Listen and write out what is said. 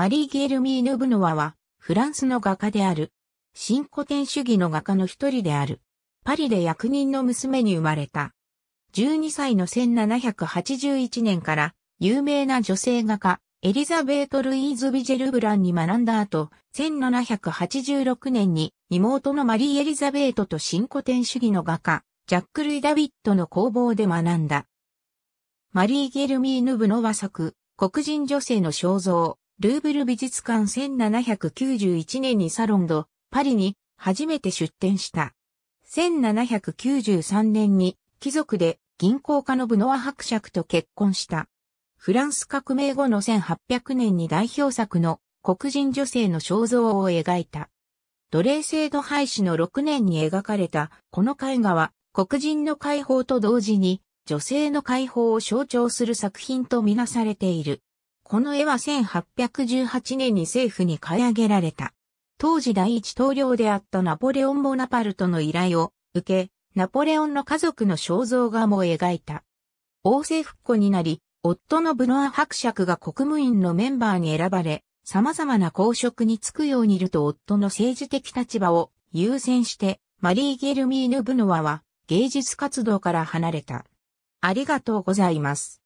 マリー・ゲルミーヌ・ブノワは、フランスの画家である。新古典主義の画家の一人である。パリで役人の娘に生まれた。12歳の1781年から、有名な女性画家、エリザベート・ルイーズ・ビジェルブランに学んだ後、1786年に妹のマリー・エリザベートと新古典主義の画家、ジャック・ルイ・ダビットの工房で学んだ。マリー・ゲルミーヌ・ブノワ作、黒人女性の肖像、ルーブル美術館1791年にサロンド、パリに初めて出展した。1793年に貴族で銀行家のブノア伯爵と結婚した。フランス革命後の1800年に代表作の黒人女性の肖像を描いた。奴隷制度廃止の6年に描かれたこの絵画は黒人の解放と同時に女性の解放を象徴する作品とみなされている。この絵は1818年に政府に買い上げられた。当時第一統領であったナポレオン・ボナパルトの依頼を受け、ナポレオンの家族の肖像画も描いた。王政復古になり、夫のブノア伯爵が国務院のメンバーに選ばれ、様々な公職に就くようにいると夫の政治的立場を優先して、マリー・ゲルミーヌ・ブノワは芸術活動から離れた。ありがとうございます。